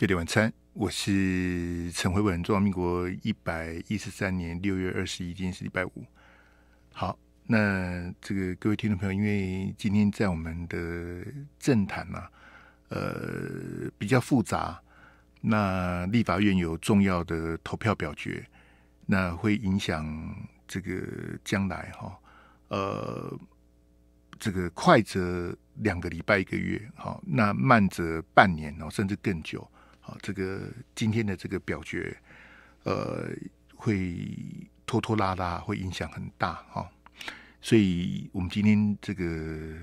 夜点晚餐，我是陈慧文。中华民国一百一十三年六月二十一，今天是礼拜五。好，那这个各位听众朋友，因为今天在我们的政坛啊，呃，比较复杂。那立法院有重要的投票表决，那会影响这个将来哈。呃，这个快则两个礼拜一个月，好，那慢则半年哦，甚至更久。啊，这个今天的这个表决，呃，会拖拖拉拉，会影响很大哈。所以，我们今天这个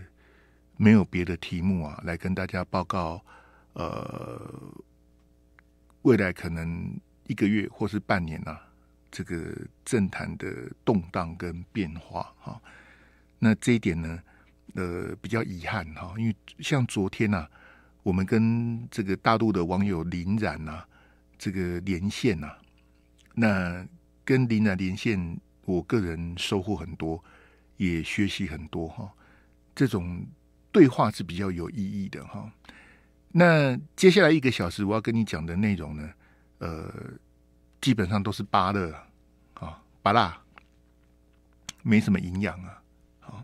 没有别的题目啊，来跟大家报告，呃，未来可能一个月或是半年呐，这个政坛的动荡跟变化哈。那这一点呢，呃，比较遗憾哈，因为像昨天呐。我们跟这个大陆的网友林冉呐，这个连线呐，那跟林冉连线，我个人收获很多，也学习很多哈。这种对话是比较有意义的哈。那接下来一个小时，我要跟你讲的内容呢，呃，基本上都是巴乐啊，巴辣，没什么营养啊。好，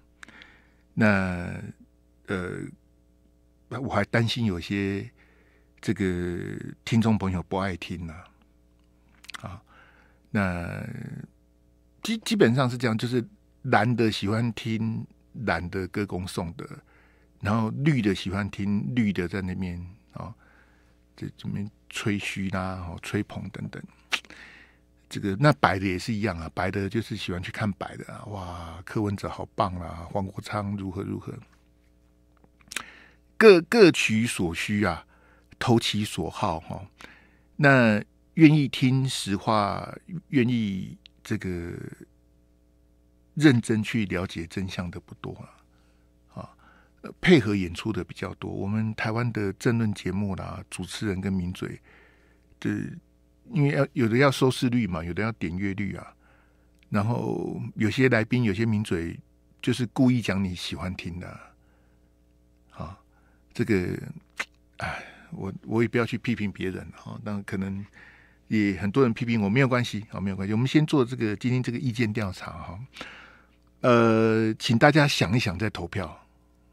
那呃。我还担心有些这个听众朋友不爱听呢，啊，那基基本上是这样，就是蓝的喜欢听蓝的歌功颂德，然后绿的喜欢听绿的在那边啊，这这边吹嘘啦、哦，吹捧等等。这个那白的也是一样啊，白的就是喜欢去看白的，啊，哇，柯文哲好棒啊，黄国昌如何如何。各各取所需啊，投其所好哈。那愿意听实话、愿意这个认真去了解真相的不多啊。配合演出的比较多。我们台湾的政论节目啦，主持人跟名嘴的，因为要有的要收视率嘛，有的要点阅率啊。然后有些来宾，有些名嘴，就是故意讲你喜欢听的。这个，哎，我我也不要去批评别人哈。那可能也很多人批评我，没有关系啊，没有关系。我们先做这个今天这个意见调查哈。呃，请大家想一想再投票。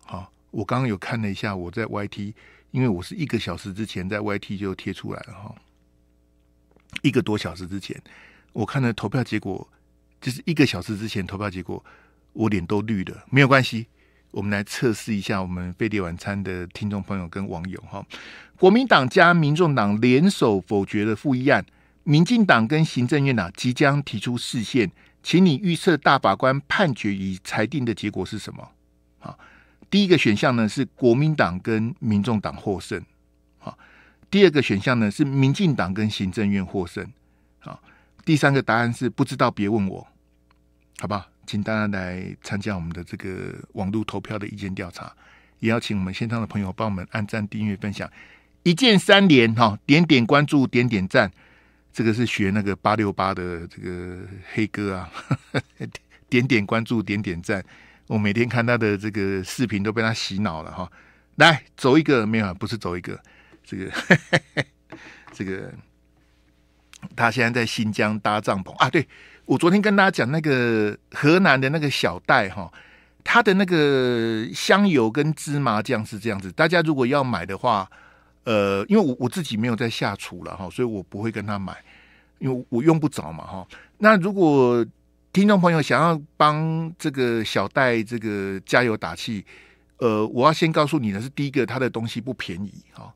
好，我刚刚有看了一下，我在 YT，因为我是一个小时之前在 YT 就贴出来了哈。一个多小时之前，我看了投票结果，就是一个小时之前投票结果，我脸都绿了，没有关系。我们来测试一下我们飞碟晚餐的听众朋友跟网友哈，国民党加民众党联手否决了复议案，民进党跟行政院长即将提出视线，请你预测大法官判决与裁定的结果是什么？好，第一个选项呢是国民党跟民众党获胜，好，第二个选项呢是民进党跟行政院获胜，好，第三个答案是不知道，别问我，好不好？请大家来参加我们的这个网络投票的意见调查，也要请我们线上的朋友帮我们按赞、订阅、分享，一键三连哈，点点关注，点点赞。这个是学那个八六八的这个黑哥啊，点点关注，点点赞。我每天看他的这个视频都被他洗脑了哈。来走一个，没有，不是走一个，这个 这个，他现在在新疆搭帐篷啊，对。我昨天跟大家讲那个河南的那个小袋哈，它的那个香油跟芝麻酱是这样子。大家如果要买的话，呃，因为我我自己没有在下厨了哈，所以我不会跟他买，因为我用不着嘛哈。那如果听众朋友想要帮这个小袋这个加油打气，呃，我要先告诉你的是，第一个它的东西不便宜哈。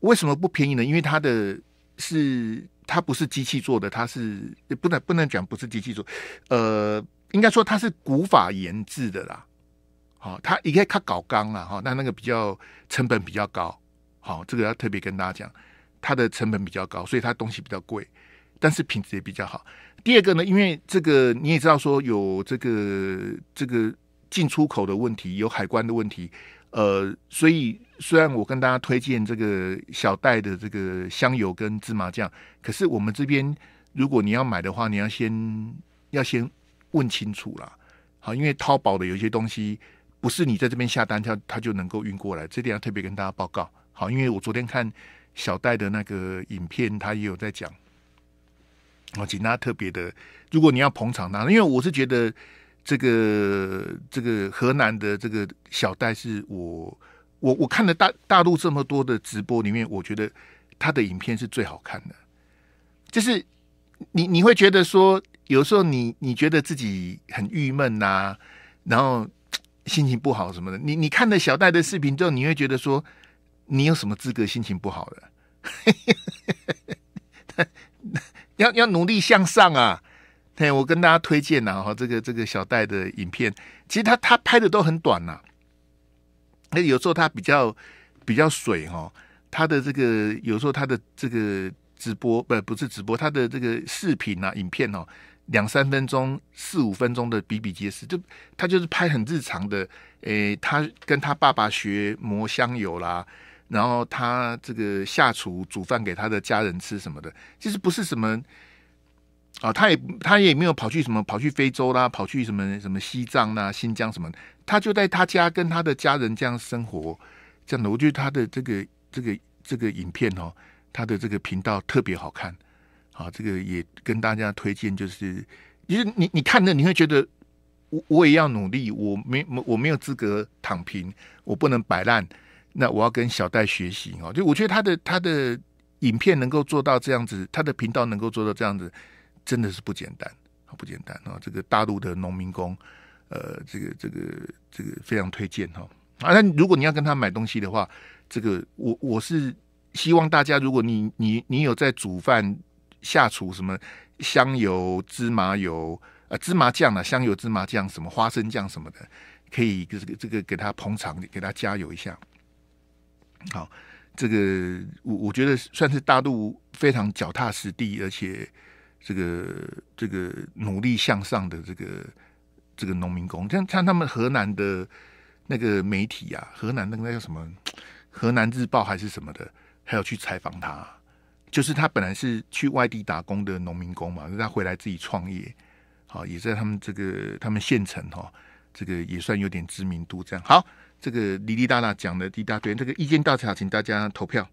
为什么不便宜呢？因为它的是。它不是机器做的，它是不能不能讲不是机器做，呃，应该说它是古法研制的啦。好，它应该它搞钢啊哈，那那个比较成本比较高，好，这个要特别跟大家讲，它的成本比较高，所以它东西比较贵，但是品质也比较好。第二个呢，因为这个你也知道，说有这个这个进出口的问题，有海关的问题，呃，所以。虽然我跟大家推荐这个小袋的这个香油跟芝麻酱，可是我们这边如果你要买的话，你要先要先问清楚啦。好，因为淘宝的有些东西不是你在这边下单，它它就能够运过来。这点要特别跟大家报告。好，因为我昨天看小袋的那个影片，他也有在讲。我请大家特别的，如果你要捧场他，因为我是觉得这个这个河南的这个小袋是我。我我看了大大陆这么多的直播里面，我觉得他的影片是最好看的。就是你你会觉得说，有时候你你觉得自己很郁闷呐，然后心情不好什么的。你你看了小戴的视频之后，你会觉得说，你有什么资格心情不好了？要要努力向上啊！嘿，我跟大家推荐呐，哈，这个这个小戴的影片，其实他他拍的都很短呐。那有时候他比较比较水哈，他的这个有时候他的这个直播不不是直播，他的这个视频啊、影片哦，两三分钟、四五分钟的比比皆是，就他就是拍很日常的，诶，他跟他爸爸学磨香油啦，然后他这个下厨煮饭给他的家人吃什么的，其实不是什么啊，他也他也没有跑去什么跑去非洲啦，跑去什么什么西藏啦、新疆什么。他就在他家跟他的家人这样生活，这样的。我觉得他的这个这个这个影片哦，他的这个频道特别好看。好，这个也跟大家推荐，就是其实你你看的，你会觉得我我也要努力，我没我没有资格躺平，我不能摆烂。那我要跟小戴学习哦，就我觉得他的他的影片能够做到这样子，他的频道能够做到这样子，真的是不简单啊，不简单啊！这个大陆的农民工。呃，这个这个这个非常推荐哈。啊，那如果你要跟他买东西的话，这个我我是希望大家，如果你你你有在煮饭下厨，什么香油、芝麻油、呃芝麻酱啊，香油芝麻酱，什么花生酱什么的，可以这个这个给他捧场，给他加油一下。好，这个我我觉得算是大陆非常脚踏实地，而且这个这个努力向上的这个。这个农民工，像像他们河南的那个媒体啊，河南那个叫什么《河南日报》还是什么的，还有去采访他。就是他本来是去外地打工的农民工嘛，他回来自己创业，好，也在他们这个他们县城哈，这个也算有点知名度。这样好，这个滴滴答答讲的滴答对，这个意见大查，请大家投票。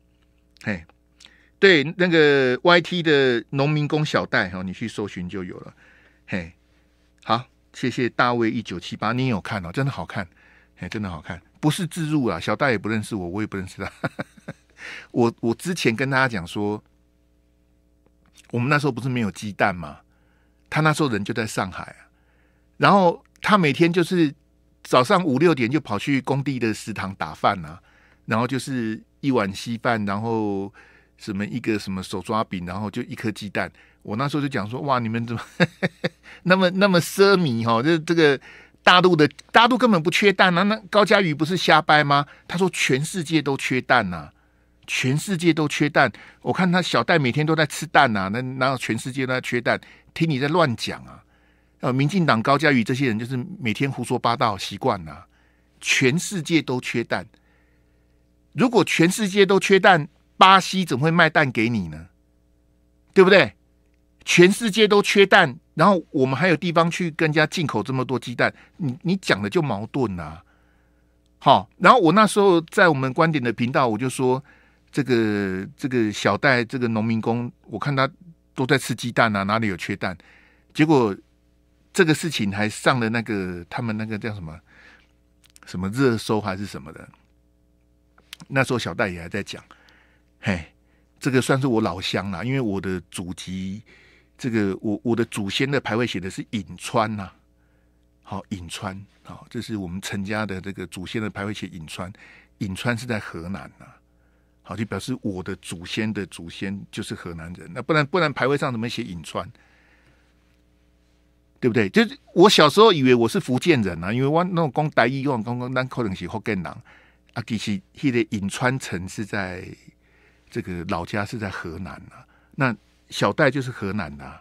嘿，对那个 YT 的农民工小戴哈，你去搜寻就有了。嘿，好。谢谢大卫一九七八，你有看哦，真的好看，哎，真的好看，不是自入啊，小戴也不认识我，我也不认识他。我我之前跟大家讲说，我们那时候不是没有鸡蛋吗？他那时候人就在上海，啊，然后他每天就是早上五六点就跑去工地的食堂打饭啊，然后就是一碗稀饭，然后。什么一个什么手抓饼，然后就一颗鸡蛋。我那时候就讲说，哇，你们怎么 那么那么奢靡哈？这这个大陆的大陆根本不缺蛋啊！那高佳瑜不是瞎掰吗？他说全世界都缺蛋呐，全世界都缺蛋。我看他小戴每天都在吃蛋呐，那然后全世界都在缺蛋？听你在乱讲啊！民进党高佳瑜这些人就是每天胡说八道习惯了。全世界都缺蛋，如果全世界都缺蛋。巴西怎么会卖蛋给你呢？对不对？全世界都缺蛋，然后我们还有地方去跟人家进口这么多鸡蛋，你你讲的就矛盾啊！好，然后我那时候在我们观点的频道，我就说这个这个小戴这个农民工，我看他都在吃鸡蛋啊，哪里有缺蛋？结果这个事情还上了那个他们那个叫什么什么热搜还是什么的？那时候小戴也还在讲。嘿，这个算是我老乡啦，因为我的祖籍，这个我我的祖先的牌位写的是颍川呐。好，颍川啊，这是我们陈家的这个祖先的牌位写颍川，颍川是在河南呐。好，就表示我的祖先的祖先就是河南人，那不然不然牌位上怎么写颍川？对不对？就是我小时候以为我是福建人啊，因为我那种讲大义，我讲讲，那可能是福建人啊，其实他的颍川城是在。这个老家是在河南啊，那小戴就是河南的，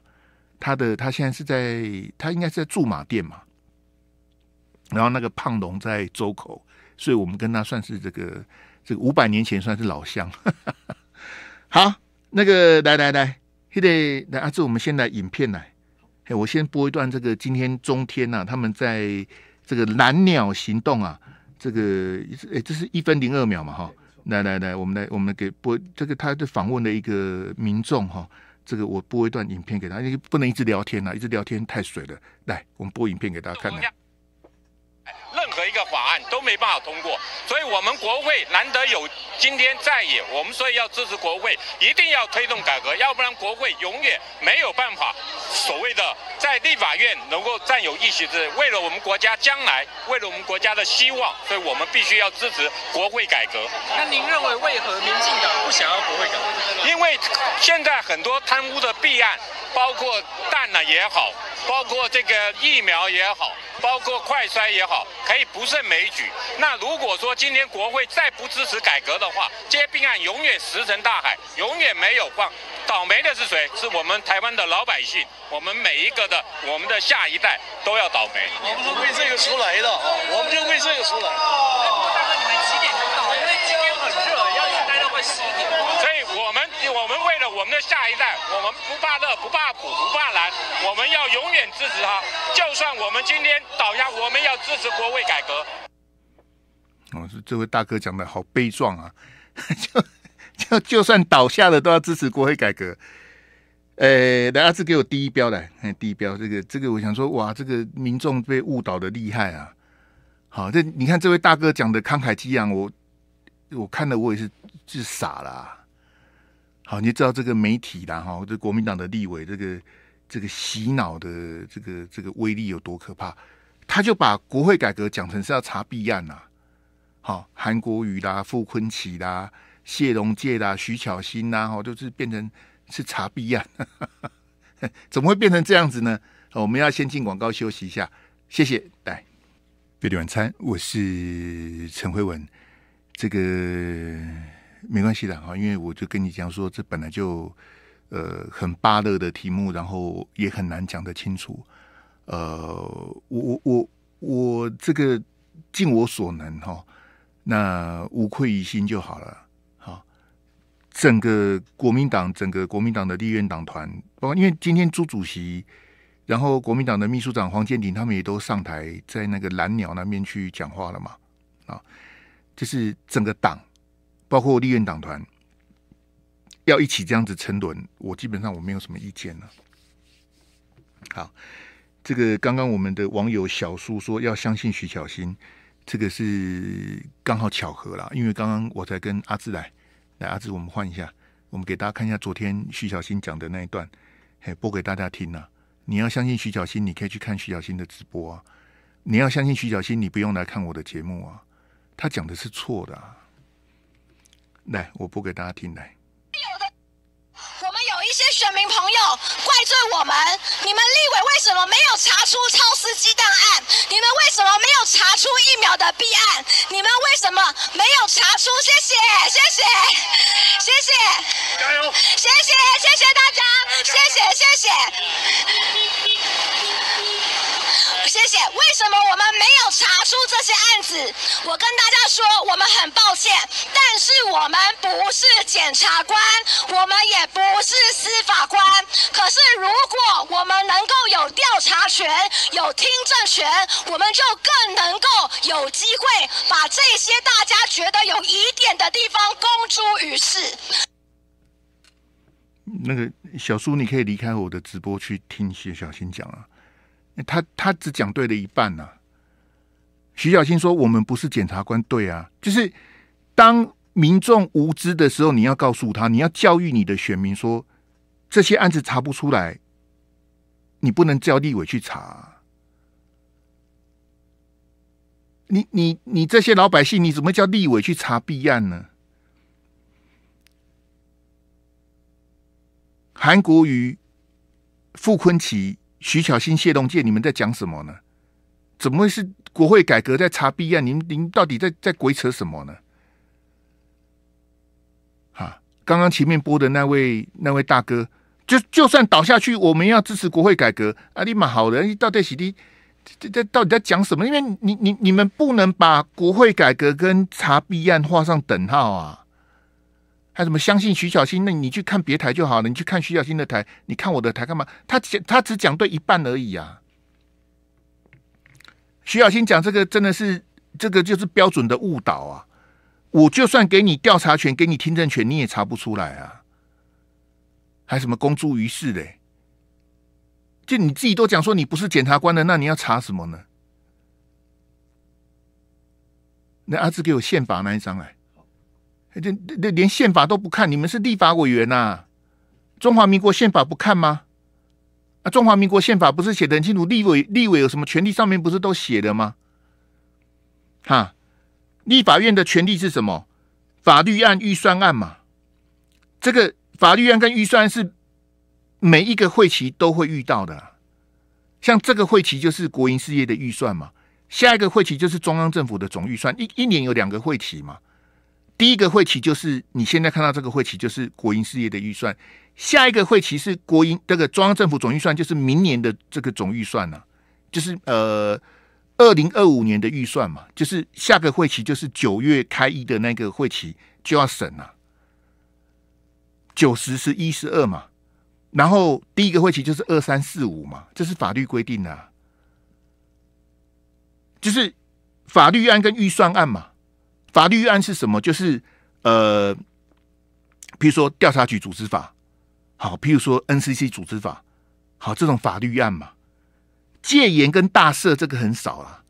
他的他现在是在他应该是在驻马店嘛，然后那个胖龙在周口，所以我们跟他算是这个这个五百年前算是老乡。好，那个来来来，嘿在来阿志，我们先来影片来，嘿，我先播一段这个今天中天呐，他们在这个蓝鸟行动啊，这个哎，这是一分零二秒嘛哈。来来来，我们来，我们给播这个他的访问的一个民众哈，这个我播一段影片给他，因为不能一直聊天呐，一直聊天太水了。来，我们播影片给大家看看。一个法案都没办法通过，所以我们国会难得有今天在野，我们所以要支持国会，一定要推动改革，要不然国会永远没有办法所谓的在立法院能够占有一席的。为了我们国家将来，为了我们国家的希望，所以我们必须要支持国会改革。那您认为为何民进党不想要国会改革？因为现在很多贪污的弊案，包括蛋呢也好，包括这个疫苗也好，包括快衰也好，可以。不胜枚举。那如果说今天国会再不支持改革的话，这些病案永远石沉大海，永远没有放。倒霉的是谁？是我们台湾的老百姓，我们每一个的，我们的下一代都要倒霉。我们是为这个出来的啊，我们就为这个出来。我们的下一代，我们不怕热，不怕苦，不怕难，我们要永远支持他。就算我们今天倒下，我们要支持国卫改革。哦，是这位大哥讲的好悲壮啊！就就就算倒下了，都要支持国会改革。呃，来阿志给我第一标来，看第一标这个这个，我想说哇，这个民众被误导的厉害啊！好，这你看这位大哥讲的慷慨激昂，我我看了我也是是傻了。好，你知道这个媒体啦，哈，这国民党的立委，这个这个洗脑的这个这个威力有多可怕？他就把国会改革讲成是要查弊案啦，好，韩国瑜啦、傅坤奇啦、谢龙介啦、徐巧芯啦，哈，就是变成是查弊案，怎么会变成这样子呢？我们要先进广告休息一下，谢谢，来，兄弟晚餐，我是陈慧文，这个。没关系的哈，因为我就跟你讲说，这本来就呃很巴乐的题目，然后也很难讲得清楚。呃，我我我我这个尽我所能哈，那无愧于心就好了。好，整个国民党，整个国民党的立院党团，包括因为今天朱主席，然后国民党的秘书长黄建鼎他们也都上台在那个蓝鸟那边去讲话了嘛，啊，就是整个党。包括立院党团要一起这样子沉沦，我基本上我没有什么意见了。好，这个刚刚我们的网友小苏说要相信徐小新，这个是刚好巧合了，因为刚刚我才跟阿志来，来阿志，我们换一下，我们给大家看一下昨天徐小新讲的那一段，嘿，播给大家听啊！你要相信徐小新，你可以去看徐小新的直播啊！你要相信徐小新，你不用来看我的节目啊！他讲的是错的。来，我播给大家听。来，有的我们有一些选民朋友怪罪我们，你们立委为什么没有查出超司机档案？你们为什么没有查出疫苗的弊案？你们为什么没有查出？谢谢，谢谢，谢谢，加油，谢谢，谢谢大家，谢谢，谢谢。为什么我们没有查出这些案子？我跟大家说，我们很抱歉，但是我们不是检察官，我们也不是司法官。可是，如果我们能够有调查权、有听证权，我们就更能够有机会把这些大家觉得有疑点的地方公诸于世。那个小苏，你可以离开我的直播去听谢小新讲啊。他他只讲对了一半啊。徐小新说：“我们不是检察官，对啊，就是当民众无知的时候，你要告诉他，你要教育你的选民，说这些案子查不出来，你不能叫立委去查，你你你这些老百姓，你怎么叫立委去查弊案呢？”韩国瑜、傅坤奇。徐巧芯、谢龙介，你们在讲什么呢？怎么会是国会改革在查弊案？您您到底在在鬼扯什么呢？哈，刚刚前面播的那位那位大哥，就就算倒下去，我们要支持国会改革啊！你妈好人，到底谁的？这这到底在讲什么？因为你你你们不能把国会改革跟查弊案画上等号啊！还什么相信徐小新？那你去看别台就好了。你去看徐小新的台，你看我的台干嘛？他讲他只讲对一半而已啊。徐小新讲这个真的是这个就是标准的误导啊！我就算给你调查权，给你听证权，你也查不出来啊。还什么公诸于世嘞？就你自己都讲说你不是检察官的，那你要查什么呢？那阿志给我宪法那一张来。连连宪法都不看，你们是立法委员呐？中华民国宪法不看吗？啊，中华民国宪法不是写的很清楚，立委立委有什么权利，上面不是都写的吗？哈，立法院的权利是什么？法律案、预算案嘛。这个法律案跟预算案是每一个会期都会遇到的。像这个会期就是国营事业的预算嘛。下一个会期就是中央政府的总预算，一一年有两个会期嘛。第一个会期就是你现在看到这个会期，就是国营事业的预算。下一个会期是国营这个中央政府总预算，就是明年的这个总预算呢，就是呃二零二五年的预算嘛。就是下个会期就是九月开一的那个会期就要审了，九十是一十二嘛。然后第一个会期就是二三四五嘛，这是法律规定啊，就是法律案跟预算案嘛。法律案是什么？就是呃，譬如说调查局组织法，好，譬如说 NCC 组织法，好，这种法律案嘛。戒严跟大赦这个很少啊，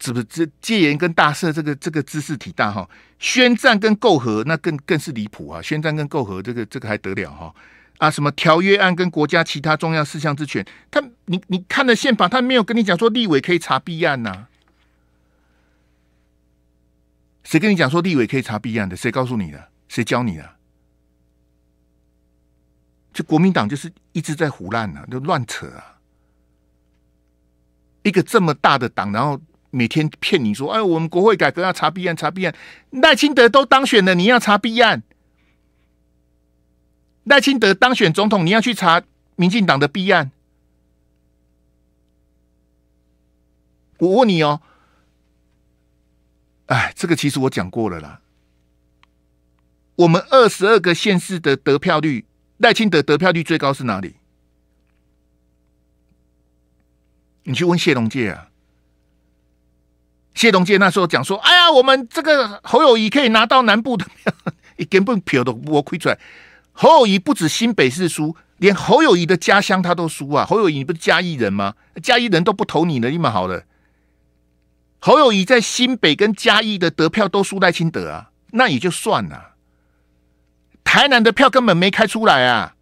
是不是？戒严跟大赦这个这个知识体大哈，宣战跟媾和那更更是离谱啊！宣战跟媾和这个这个还得了哈？啊，什么条约案跟国家其他重要事项之权，他你你看了宪法，他没有跟你讲说立委可以查弊案呐。谁跟你讲说立委可以查弊案的？谁告诉你的？谁教你的？这国民党就是一直在胡乱啊，就乱扯啊！一个这么大的党，然后每天骗你说：“哎，我们国会改革要查弊案，查弊案。”赖清德都当选了，你要查弊案？赖清德当选总统，你要去查民进党的弊案？我问你哦。哎，这个其实我讲过了啦。我们二十二个县市的得票率，赖清德得票率最高是哪里？你去问谢龙介啊。谢龙介那时候讲说：“哎呀，我们这个侯友谊可以拿到南部的，一根本票都我亏出来。侯友谊不止新北市输，连侯友谊的家乡他都输啊。侯友谊，你不嘉义人吗？嘉义人都不投你，你蛮好了。”侯友谊在新北跟嘉义的得票都输赖清德啊，那也就算了。台南的票根本没开出来啊。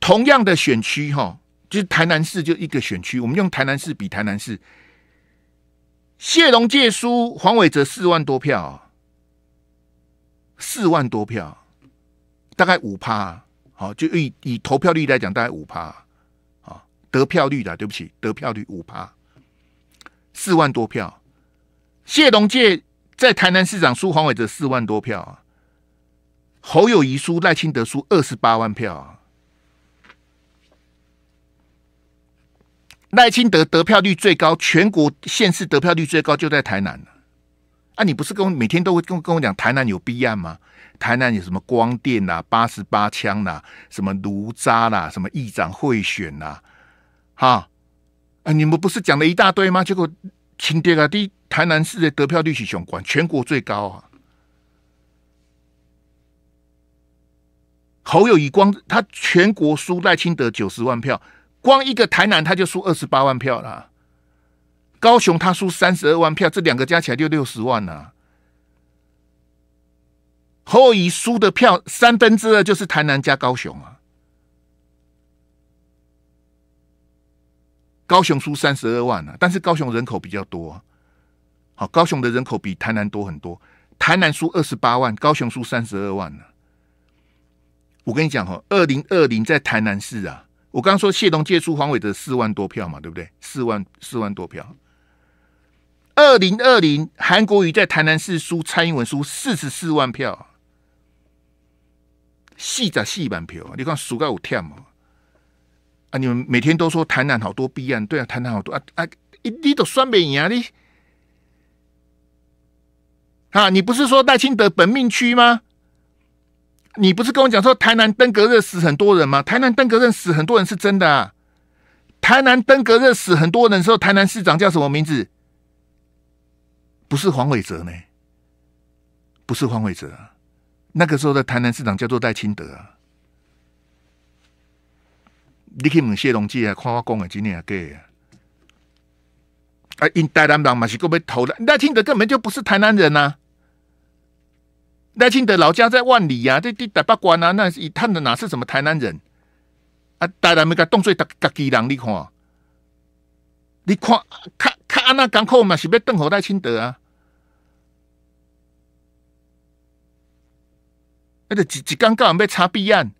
同样的选区哈，就是台南市就一个选区，我们用台南市比台南市，谢龙介书黄伟哲四万多票，四万多票，大概五趴，好，就以以投票率来讲，大概五趴。得票率的，对不起，得票率五趴，四万多票。谢龙介在台南市长输黄伟的四万多票啊。侯友谊输赖清德输二十八万票啊。赖清德得票率最高，全国县市得票率最高就在台南。啊，你不是跟我每天都会跟跟我讲台南有弊案吗？台南有什么光电啊、八十八枪啦、什么奴渣啦、什么议长贿选啊？哈，啊，你们不是讲了一大堆吗？结果，亲爹第一台南市的得票率喜雄冠，全国最高啊。侯友谊光他全国输赖清德九十万票，光一个台南他就输二十八万票了，高雄他输三十二万票，这两个加起来就六十万呐。侯友谊输的票三分之二就是台南加高雄啊。高雄输三十二万呢，但是高雄人口比较多，啊，好，高雄的人口比台南多很多。台南输二十八万，高雄输三十二万呢。我跟你讲哈，二零二零在台南市啊，我刚刚说谢东借出黄伟的四万多票嘛，对不对？四万四万多票。二零二零韩国瑜在台南市输，蔡英文输四十四万票，细十细版票你看输的有忝哦。啊！你们每天都说台南好多弊案，对啊，台南好多啊啊！滴都酸不赢啊？啊！你不是说戴清德本命区吗？你不是跟我讲说台南登革热死很多人吗？台南登革热死很多人是真的啊！台南登革热死很多人的时候，台南市长叫什么名字？不是黄伟哲呢？不是黄伟哲啊！那个时候的台南市长叫做戴清德啊。你去问谢龙记啊，看我讲的真的假啊！啊，因台南人嘛是够要投的，赖清德根本就不是台南人呐！赖清德老家在万里呀，这地大八关啊，那他哪是什么台南人啊？台南那个动嘴打家己人，你看，你看，看看那港口嘛是被邓火赖清德啊！那个几几刚刚被查弊案。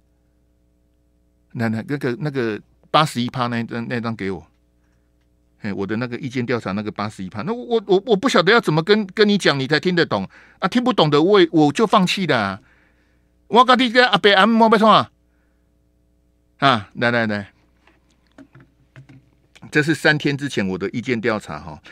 那那那个那个八十一趴那张那张给我，哎，我的那个意见调查那个八十一趴，那我我我不晓得要怎么跟跟你讲，你才听得懂啊？听不懂的我我就放弃了。我搞的个阿北阿莫不通啊啊！来来来，这是三天之前我的意见调查哈。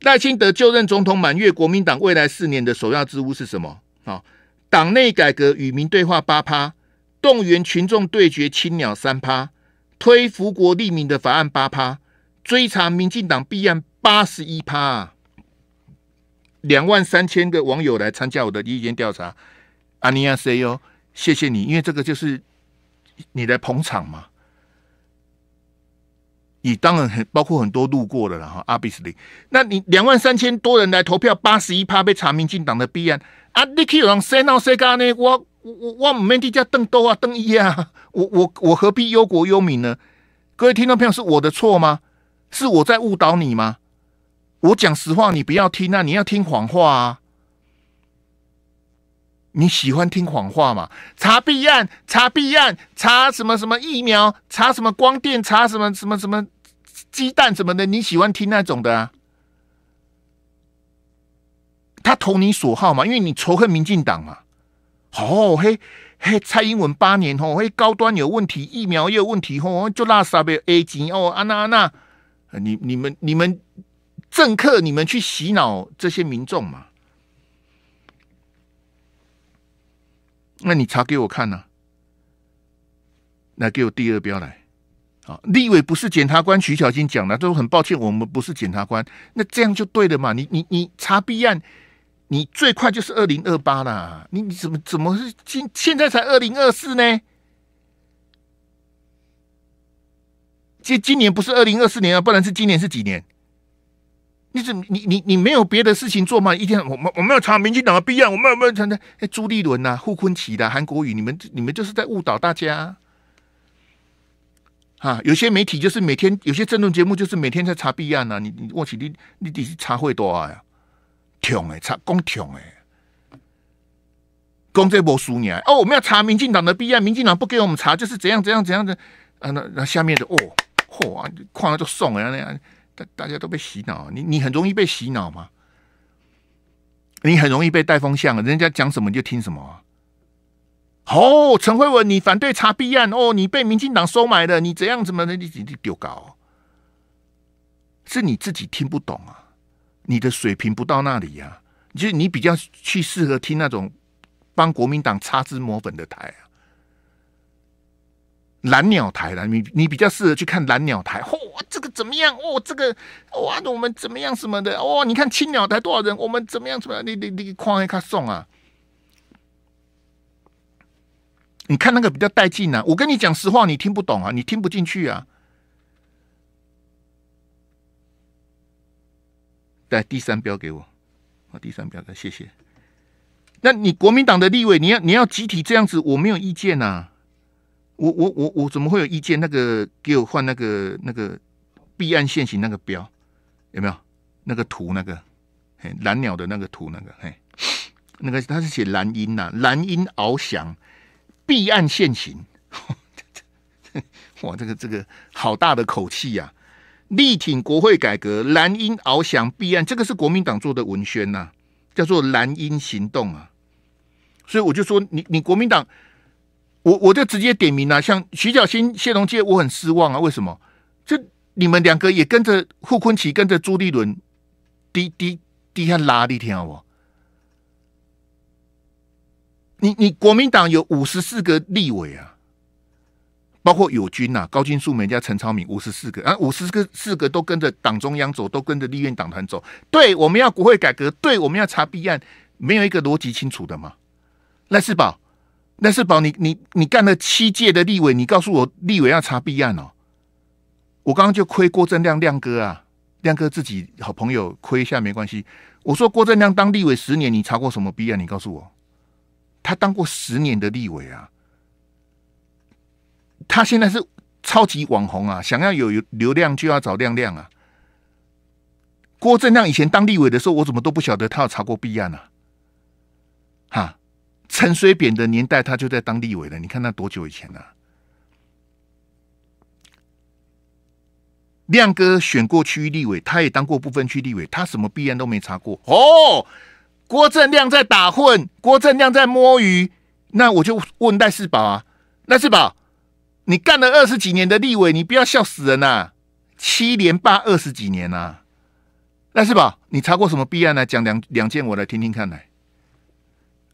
赖清德就任总统满月，国民党未来四年的首要之务是什么？啊，党内改革与民对话八趴。动员群众对决青鸟三趴，推福国利民的法案八趴，追查民进党弊案八十一趴。两万三千个网友来参加我的意见调查，阿尼亚 C e o 谢谢你，因为这个就是你来捧场嘛。你当然很包括很多路过的了哈，阿比斯利。那你两万三千多人来投票八十一趴被查民进党的弊案啊？你可以让谁闹谁干呢？我。我我我，媒体叫邓兜啊，邓一啊，我我我何必忧国忧民呢？各位听众朋友，是我的错吗？是我在误导你吗？我讲实话，你不要听啊，你要听谎话啊。你喜欢听谎话吗？查弊案，查弊案，查什么什么疫苗，查什么光电，查什么什么什么鸡蛋什么的，你喜欢听那种的？啊？他投你所好嘛？因为你仇恨民进党嘛。哦嘿嘿，蔡英文八年哦嘿，高端有问题，疫苗也有问题哦，就拉撒呗。A 级哦，啊那啊那，你你们你们政客，你们去洗脑这些民众嘛？那你查给我看呢？那给我第二标来。啊，立委不是检察官，徐小金讲了，都很抱歉，我们不是检察官，那这样就对了嘛？你你你查弊案。你最快就是二零二八啦，你你怎么怎么是今现在才二零二四呢？今今年不是二零二四年啊？不然，是今年是几年？你怎么你你你没有别的事情做吗？一天我我我没有查民进党的弊案，我没有没有查的哎，朱立伦呐、傅坤奇的、韩国瑜，你们你们就是在误导大家啊！有些媒体就是每天，有些政论节目就是每天在查弊案啊！你你我去，你你得查会多啊呀！强的查公强的。讲这无输孽哦！我们要查民进党的弊案，民进党不给我们查，就是怎样怎样怎样的。啊，那那下面的哦，嚯，啊，矿就送了那样，大大家都被洗脑，你你很容易被洗脑吗？你很容易被带风向，人家讲什么就听什么。哦，陈慧文，你反对查弊案哦，你被民进党收买的，你怎样怎么的？你你丢搞，是你自己听不懂啊。你的水平不到那里呀，就是你比较去适合听那种帮国民党擦脂抹粉的台啊，蓝鸟台啦，你你比较适合去看蓝鸟台，嚯，这个怎么样？哦，这个，哇，我们怎么样什么的？哦，你看青鸟台多少人？我们怎么样？怎么样？你你你框一卡送啊！你看那个比较带劲呐。我跟你讲实话，你听不懂啊，你听不进去啊。带第三标给我，啊，第三标，再谢谢。那你国民党的立委，你要你要集体这样子，我没有意见呐。我我我我怎么会有意见？那个给我换那个那个避案现行那个标有没有？那个图那个嘿蓝鸟的那个图那个嘿，那个他是写蓝鹰呐，蓝鹰翱翔避案现行。哇，这个这个好大的口气呀！力挺国会改革，蓝鹰翱翔彼岸，这个是国民党做的文宣呐，叫做“蓝鹰行动”啊。所以我就说，你你国民党，我我就直接点名啊，像徐小新、谢龙介，我很失望啊。为什么？这你们两个也跟着傅坤奇、跟着朱立伦，滴滴低下拉一天好不？你你国民党有五十四个立委啊。包括友军呐，高金素梅加陈昌敏五十四个啊，五十个四个都跟着党中央走，都跟着立院党团走。对，我们要国会改革，对，我们要查弊案，没有一个逻辑清楚的嘛。赖世宝，赖世宝，你你你干了七届的立委，你告诉我立委要查弊案哦？我刚刚就亏郭正亮亮哥啊，亮哥自己好朋友亏一下没关系。我说郭正亮当立委十年，你查过什么弊案？你告诉我，他当过十年的立委啊？他现在是超级网红啊！想要有流量就要找亮亮啊。郭正亮以前当立委的时候，我怎么都不晓得他有查过弊案呢？哈，陈水扁的年代他就在当立委了，你看他多久以前呢？亮哥选过区立委，他也当过部分区立委，他什么弊案都没查过哦。郭正亮在打混，郭正亮在摸鱼，那我就问赖世宝啊，赖世宝。你干了二十几年的立委，你不要笑死人呐！七连霸二十几年呐，赖世宝，你查过什么弊案呢？讲两两件，我来听听看来。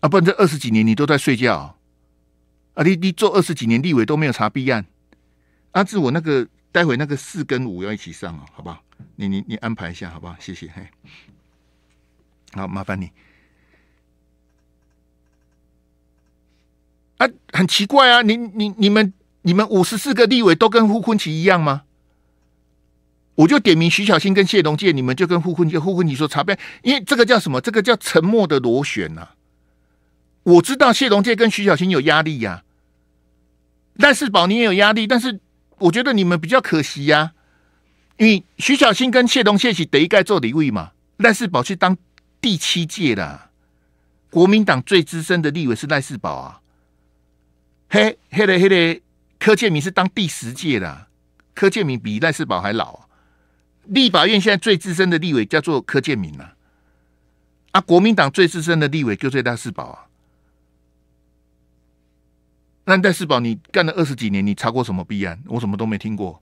啊不，然这二十几年你都在睡觉？啊，你你做二十几年立委都没有查弊案？阿志，我那个待会那个四跟五要一起上啊，好不好？你你你安排一下好不好？谢谢嘿。好，麻烦你。啊，很奇怪啊，你你你们。你们五十四个立委都跟胡昆奇一样吗？我就点名徐小新跟谢龙介，你们就跟胡昆奇、胡昆奇说查别，因为这个叫什么？这个叫沉默的螺旋呐。我知道谢龙介跟徐小新有压力呀，但是宝宁也有压力，但是我觉得你们比较可惜呀，因为徐小新跟谢龙谢奇得一盖做李位嘛，赖世宝去当第七届的国民党最资深的立委是赖世宝啊，嘿嘿嘞嘿嘞。柯建民是当第十届的，柯建民比赖世宝还老。立法院现在最资深的立委叫做柯建民啊，啊，国民党最资深的立委就是赖世宝啊。那赖世宝，你干了二十几年，你查过什么弊案？我什么都没听过，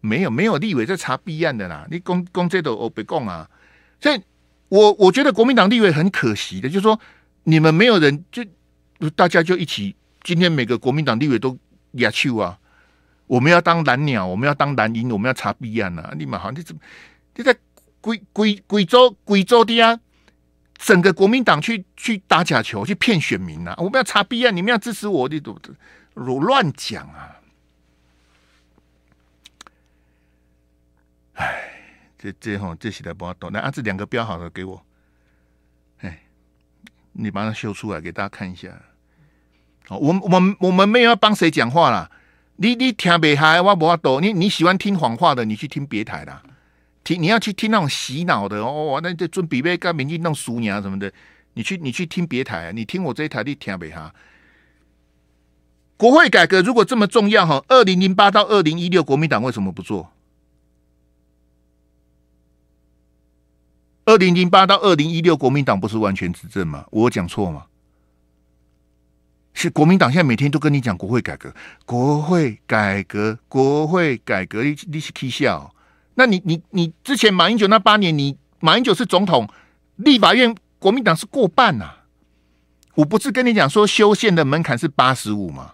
没有没有立委在查弊案的啦。你公共这都别共啊，所以我我觉得国民党立委很可惜的，就是说你们没有人就大家就一起，今天每个国民党立委都。亚球啊！我们要当蓝鸟，我们要当蓝鹰，我们要查弊案啊！你们，好你怎么你在贵贵贵州贵州的啊？整个国民党去去打假球，去骗选民啊！我们要查弊案，你们要支持我，你都都乱讲啊！哎，这这吼，这些的不好懂，那啊、志两个标好了给我。哎，你把它修出来给大家看一下。哦，我我们我们没有要帮谁讲话啦。你你听北海我不要懂。你你喜欢听谎话的，你去听别台啦。听你要去听那种洗脑的哦，那这准备被干民进弄你啊什么的，你去你去听别台。你听我这一台你听北台。国会改革如果这么重要哈，二零零八到二零一六国民党为什么不做？二零零八到二零一六国民党不是完全执政吗？我讲错吗？是国民党现在每天都跟你讲国会改革，国会改革，国会改革立立起笑。那你你你之前马英九那八年，你马英九是总统，立法院国民党是过半呐。我不是跟你讲说修宪的门槛是八十五吗？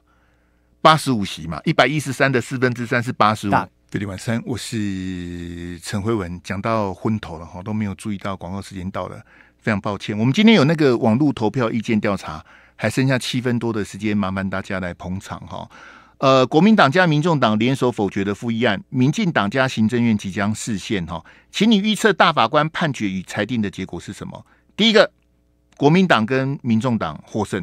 八十五席嘛，一百一十三的四分之三是八十五。各位晚上，我是陈辉文，讲到昏头了哈，都没有注意到广告时间到了，非常抱歉。我们今天有那个网络投票意见调查。还剩下七分多的时间，麻烦大家来捧场哈。呃，国民党加民众党联手否决的副议案，民进党加行政院即将释宪哈，请你预测大法官判决与裁定的结果是什么？第一个，国民党跟民众党获胜；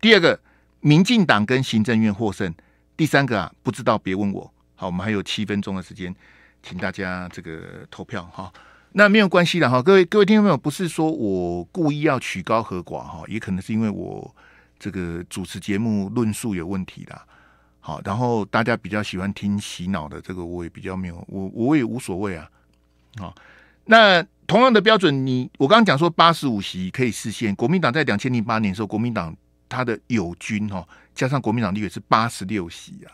第二个，民进党跟行政院获胜；第三个啊，不知道别问我。好，我们还有七分钟的时间，请大家这个投票哈。那没有关系的哈，各位各位听众朋友，不是说我故意要取高和寡哈，也可能是因为我。这个主持节目论述有问题的，好，然后大家比较喜欢听洗脑的，这个我也比较没有，我我也无所谓啊。好，那同样的标准，你我刚刚讲说八十五席可以实现，国民党在两千零八年的时候，国民党他的友军哦，加上国民党立委是八十六席啊，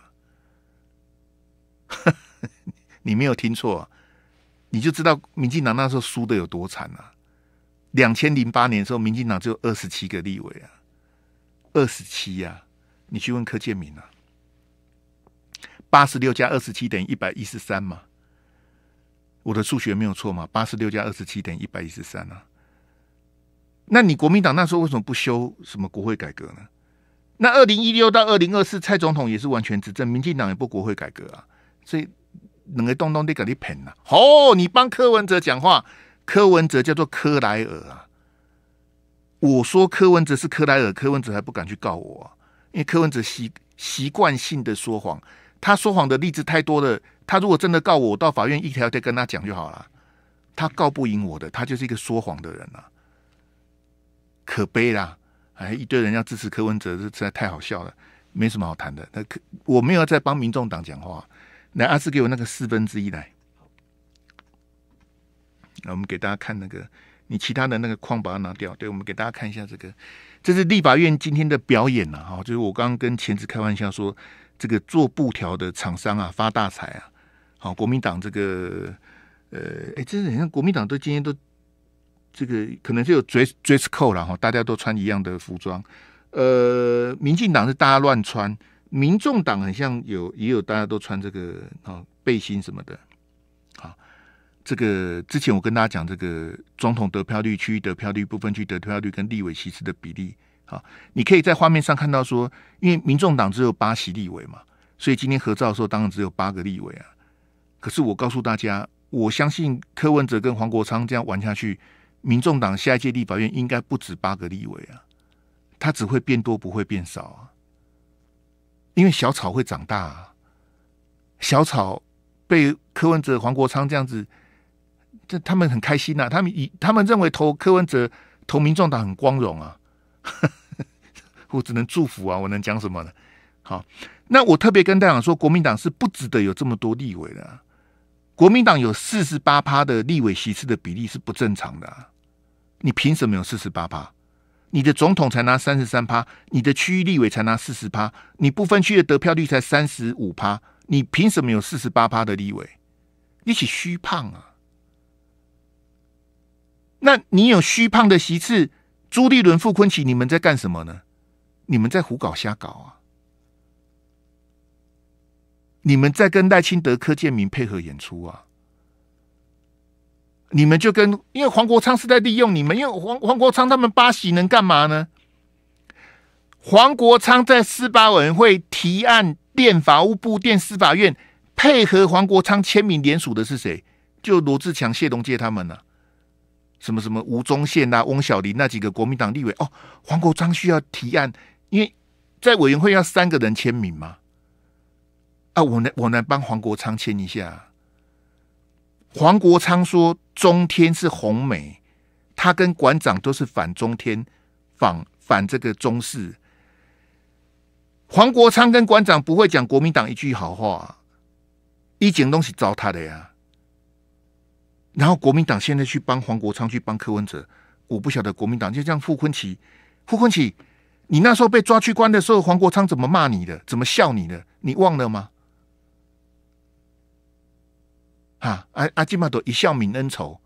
你没有听错，你就知道民进党那时候输的有多惨啊！两千零八年的时候，民进党只有二十七个立委啊。二十七呀，你去问柯建明啊。八十六加二十七等于一百一十三嘛，我的数学没有错吗？八十六加二十七等于一百一十三啊。那你国民党那时候为什么不修什么国会改革呢？那二零一六到二零二四，蔡总统也是完全执政，民进党也不国会改革啊，所以两个东东得给你喷呐。哦，你帮柯文哲讲话，柯文哲叫做柯莱尔啊。我说柯文哲是柯莱尔，柯文哲还不敢去告我，因为柯文哲习习惯性的说谎，他说谎的例子太多了。他如果真的告我，到法院一条条跟他讲就好了，他告不赢我的，他就是一个说谎的人啊，可悲啦！哎，一堆人要支持柯文哲，这实在太好笑了，没什么好谈的。那可我没有在帮民众党讲话，那阿斯给我那个四分之一来，那我们给大家看那个。你其他的那个框把它拿掉，对，我们给大家看一下这个，这是立法院今天的表演啊，哈，就是我刚刚跟前子开玩笑说，这个做布条的厂商啊发大财啊，好，国民党这个呃，哎，真是很像国民党都今天都这个可能就有 dress dress code 了哈，大家都穿一样的服装，呃，民进党是大家乱穿，民众党很像有也有大家都穿这个啊背心什么的。这个之前我跟大家讲，这个总统得票率、区得票率、部分区得票率跟立委席次的比例啊，你可以在画面上看到说，因为民众党只有八席立委嘛，所以今天合照的时候当然只有八个立委啊。可是我告诉大家，我相信柯文哲跟黄国昌这样玩下去，民众党下一届立法院应该不止八个立委啊，他只会变多不会变少啊，因为小草会长大，啊，小草被柯文哲、黄国昌这样子。这他们很开心呐，他们以他们认为投柯文哲、投民众党很光荣啊，我只能祝福啊，我能讲什么呢？好，那我特别跟大家说，国民党是不值得有这么多立委的。国民党有四十八趴的立委席次的比例是不正常的，你凭什么有四十八趴？你的总统才拿三十三趴，你的区域立委才拿四十趴，你不分区的得票率才三十五趴，你凭什么有四十八趴的立委？一起虚胖啊！那你有虚胖的席次，朱立伦、傅坤奇，你们在干什么呢？你们在胡搞瞎搞啊！你们在跟赖清德、柯建明配合演出啊！你们就跟因为黄国昌是在利用你们，因为黄黄国昌他们八席能干嘛呢？黄国昌在司法委员会提案，电法务部、电司法院配合黄国昌签名联署的是谁？就罗志强、谢东介他们呢？什么什么吴宗宪呐、翁小林那几个国民党立委哦，黄国昌需要提案，因为在委员会要三个人签名嘛。啊，我来我来帮黄国昌签一下。黄国昌说中天是红媒，他跟馆长都是反中天，反反这个中视。黄国昌跟馆长不会讲国民党一句好话，一景东西糟蹋的呀。然后国民党现在去帮黄国昌，去帮柯文哲，我不晓得国民党就像傅昆奇，傅昆奇，你那时候被抓去关的时候，黄国昌怎么骂你的，怎么笑你的，你忘了吗？啊，阿阿基玛朵一笑泯恩仇，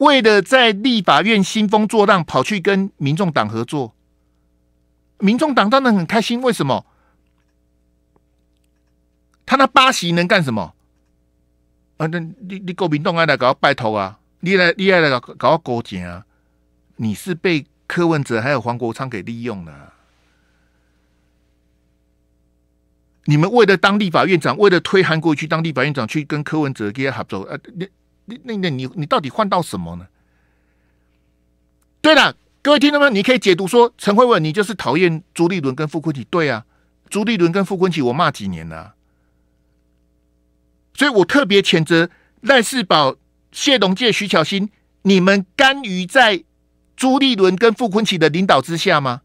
为了在立法院兴风作浪，跑去跟民众党合作，民众党当然很开心，为什么？他那八席能干什么？啊，那你你国民动案来搞拜托啊，你来你来来搞搞要勾结啊，你是被柯文哲还有黄国昌给利用了。你们为了当立法院长，为了推韩国去当立法院长，去跟柯文哲给合作啊，那那那那你你到底换到什么呢？对了，各位听众们，你可以解读说，陈慧文，你就是讨厌朱立伦跟傅坤奇，对啊，朱立伦跟傅坤奇我骂几年啊，所以我特别谴责赖世宝、谢龙介、徐巧芯，你们甘于在朱立伦跟傅坤奇的领导之下吗？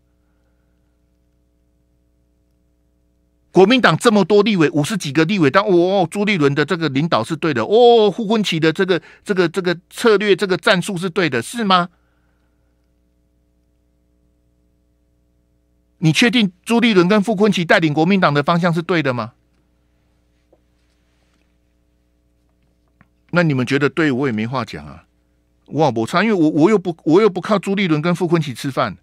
国民党这么多立委，五十几个立委，当哦，朱立伦的这个领导是对的，哦，傅坤奇的这个这个这个策略、这个战术是对的，是吗？你确定朱立伦跟傅坤奇带领国民党的方向是对的吗？那你们觉得对，我也没话讲啊！哇，我差，因为我我又不我又不靠朱立伦跟傅坤奇吃饭，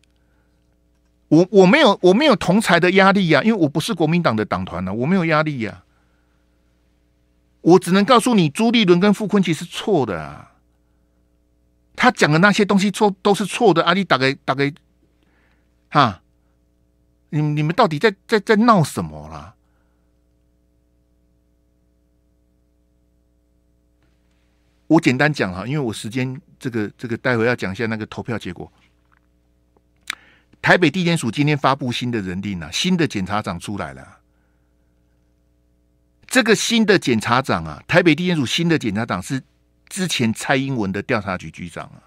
我我没有我没有同财的压力呀，因为我不是国民党的党团了，我没有压力呀。我只能告诉你，朱立伦跟傅坤奇是错的啊！他讲的那些东西错都是错的。阿你打给打给，哈！你你们到底在在在闹什么了？我简单讲哈，因为我时间这个这个，待会要讲一下那个投票结果。台北地检署今天发布新的人定了，新的检察长出来了。这个新的检察长啊，台北地检署新的检察长是之前蔡英文的调查局局长啊，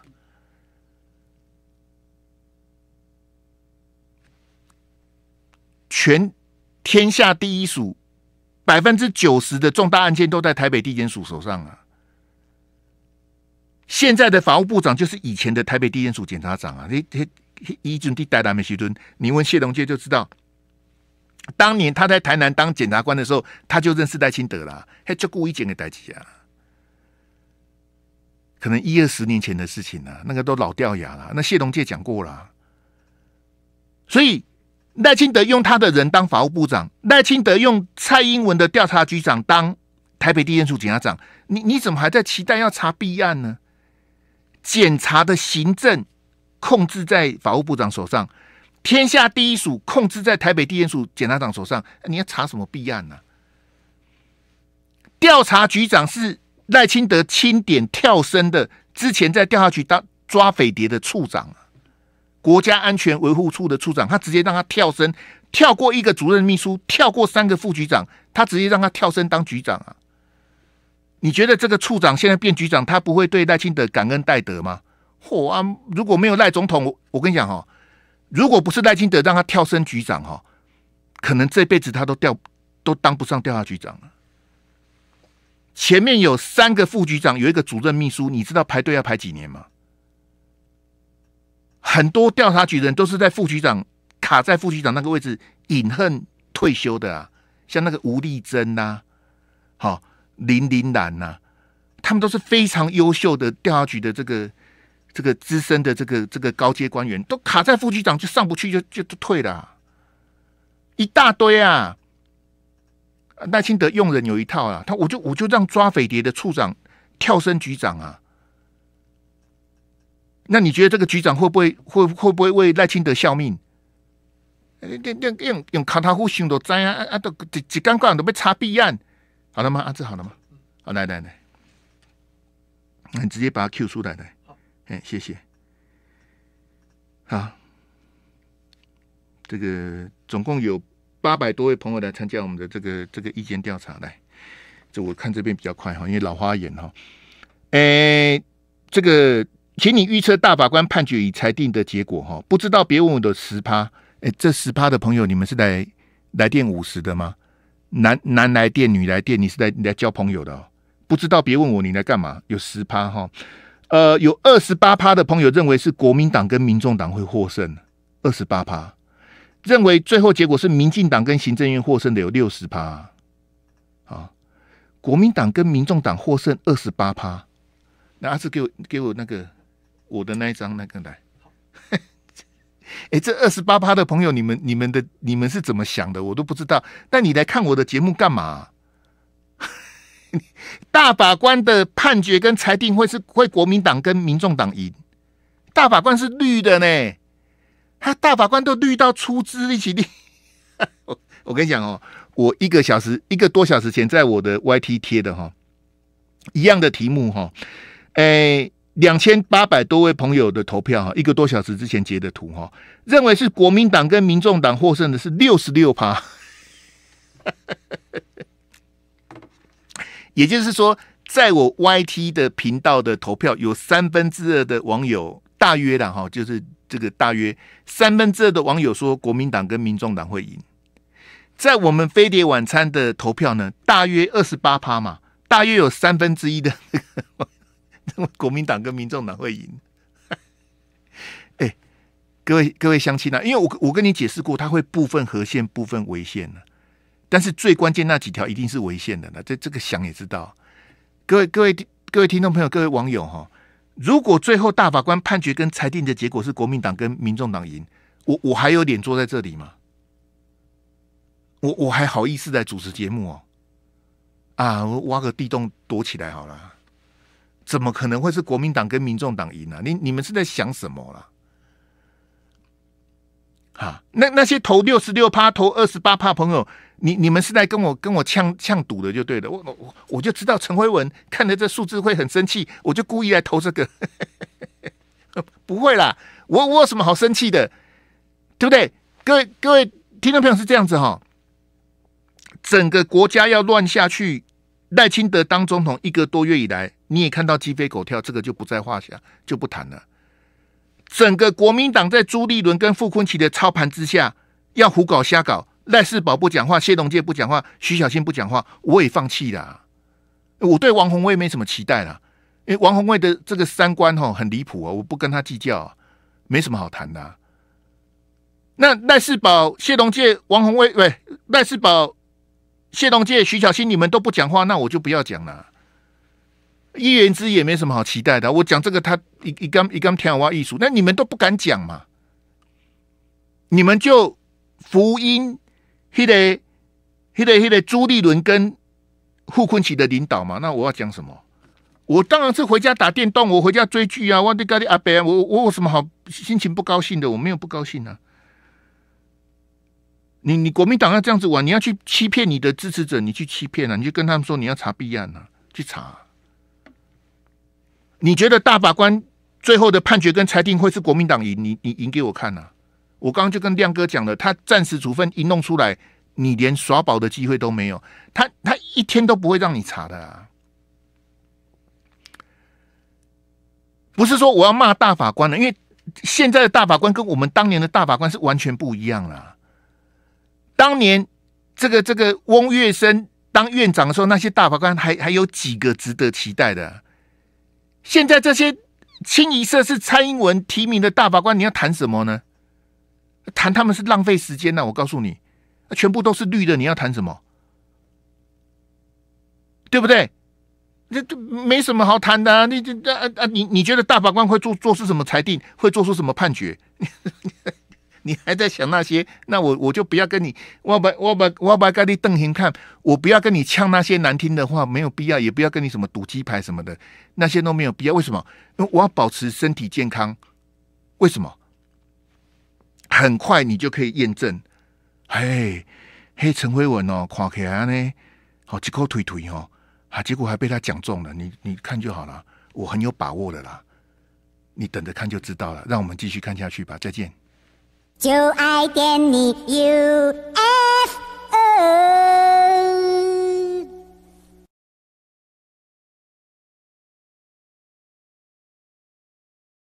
全天下第一署，百分之九十的重大案件都在台北地检署手上啊。现在的法务部长就是以前的台北地检署检察长啊！你你一阵地带南美西吨，你问谢龙介就知道。当年他在台南当检察官的时候，他就认识赖清德了，他就故意捡给戴吉啊。可能一二十年前的事情了，那个都老掉牙了。那谢龙介讲过了，所以赖清德用他的人当法务部长，赖清德用蔡英文的调查局长当台北地检署检察长，你你怎么还在期待要查弊案呢？检察的行政控制在法务部长手上，天下第一署控制在台北地院署检察长手上。你要查什么弊案呢？调查局长是赖清德清点跳升的，之前在调查局当抓匪谍的处长啊，国家安全维护处的处长，他直接让他跳升，跳过一个主任秘书，跳过三个副局长，他直接让他跳升当局长啊。你觉得这个处长现在变局长，他不会对赖清德感恩戴德吗？嚯啊！如果没有赖总统，我我跟你讲哈，如果不是赖清德让他跳升局长哈，可能这辈子他都掉都当不上调查局长了。前面有三个副局长，有一个主任秘书，你知道排队要排几年吗？很多调查局的人都是在副局长卡在副局长那个位置隐恨退休的啊，像那个吴丽珍呐，好。林林兰呐，他们都是非常优秀的调查局的这个这个资深的这个这个高阶官员，都卡在副局长就上不去，就就就退了，一大堆啊。赖清德用人有一套啊，他我就我就让抓匪谍的处长跳升局长啊。那你觉得这个局长会不会会会不会为赖清德效命？用用用用卡塔夫新都灾啊啊！都几几干个都被查弊案。好了吗？阿志，好了吗？好，来来来，你直接把它 Q 出来来。好，哎，谢谢。好，这个总共有八百多位朋友来参加我们的这个这个意见调查来。这我看这边比较快哈，因为老花眼哈。哎，这个，请你预测大法官判决已裁定的结果哈。不知道别问我的十趴。哎，这十趴的朋友，你们是来来电五十的吗？男男来电，女来电，你是来来交朋友的，哦，不知道别问我你来干嘛。有十趴哈，呃，有二十八趴的朋友认为是国民党跟民众党会获胜，二十八趴认为最后结果是民进党跟行政院获胜的有六十趴，啊，国民党跟民众党获胜二十八趴，那阿志给我给我那个我的那一张那个来。哎，这二十八趴的朋友，你们、你们的、你们是怎么想的？我都不知道。那你来看我的节目干嘛？大法官的判决跟裁定会是会国民党跟民众党赢？大法官是绿的呢，他大法官都绿到出资一起立。我我跟你讲哦，我一个小时一个多小时前在我的 YT 贴的哈，一样的题目哈，哎。两千八百多位朋友的投票哈，一个多小时之前截的图哈，认为是国民党跟民众党获胜的是六十六趴，也就是说，在我 YT 的频道的投票，有三分之二的网友，大约的哈，就是这个大约三分之二的网友说国民党跟民众党会赢。在我们飞碟晚餐的投票呢，大约二十八趴嘛，大约有三分之一的。那 么国民党跟民众党会赢？哎，各位各位乡亲啊，因为我我跟你解释过，他会部分和线部分违宪呢，但是最关键那几条一定是违宪的。那这这个想也知道。各位各位各位听众朋友，各位网友哈，如果最后大法官判决跟裁定的结果是国民党跟民众党赢，我我还有脸坐在这里吗？我我还好意思在主持节目哦？啊，我挖个地洞躲起来好了。怎么可能会是国民党跟民众党赢啊？你你们是在想什么了？哈，那那些投六十六趴、投二十八趴朋友，你你们是在跟我跟我呛呛赌的就对了。我我我就知道陈辉文看着这数字会很生气，我就故意来投这个。不会啦，我我有什么好生气的？对不对？各位各位听众朋友是这样子哈，整个国家要乱下去，赖清德当总统一个多月以来。你也看到鸡飞狗跳，这个就不在话下，就不谈了。整个国民党在朱立伦跟傅昆萁的操盘之下，要胡搞瞎搞，赖世宝不讲话，谢龙介不讲话，徐小新不讲话，我也放弃了。我对王宏卫没什么期待了，因为王宏卫的这个三观吼很离谱啊，我不跟他计较，没什么好谈的。那赖世宝、谢龙介、王宏卫，喂，赖世宝、谢龙介、徐小新，你们都不讲话，那我就不要讲了。一言之也没什么好期待的。我讲这个，他一一刚一刚填挖艺术，那你们都不敢讲嘛？你们就福音、迄、的、黑的、黑个朱立伦跟傅昆奇的领导嘛？那我要讲什么？我当然是回家打电动，我回家追剧啊！我的个地阿伯，我我有什么好心情不高兴的？我没有不高兴啊！你你国民党要这样子玩，你要去欺骗你的支持者，你去欺骗啊！你就跟他们说你要查弊案啊，去查。你觉得大法官最后的判决跟裁定会是国民党赢？你你赢给我看呐！我刚刚就跟亮哥讲了，他暂时处分一弄出来，你连耍宝的机会都没有。他他一天都不会让你查的。啊！不是说我要骂大法官的，因为现在的大法官跟我们当年的大法官是完全不一样了。当年这个这个翁月生当院长的时候，那些大法官还还有几个值得期待的。现在这些清一色是蔡英文提名的大法官，你要谈什么呢？谈他们是浪费时间呢。我告诉你，全部都是绿的，你要谈什么？对不对？这这没什么好谈的啊！你这这啊啊！你你觉得大法官会做做出什么裁定？会做出什么判决？你还在想那些？那我我就不要跟你，我要把我要我要把盖蒂邓行看，我不要跟你呛那些难听的话，没有必要，也不要跟你什么赌鸡排什么的，那些都没有必要。为什么？我要保持身体健康。为什么？很快你就可以验证。嘿，嘿，陈辉文哦，垮起来呢，好，几口腿腿哦，啊，结果还被他讲中了。你你看就好了，我很有把握的啦。你等着看就知道了。让我们继续看下去吧。再见。Joe, I can meet you.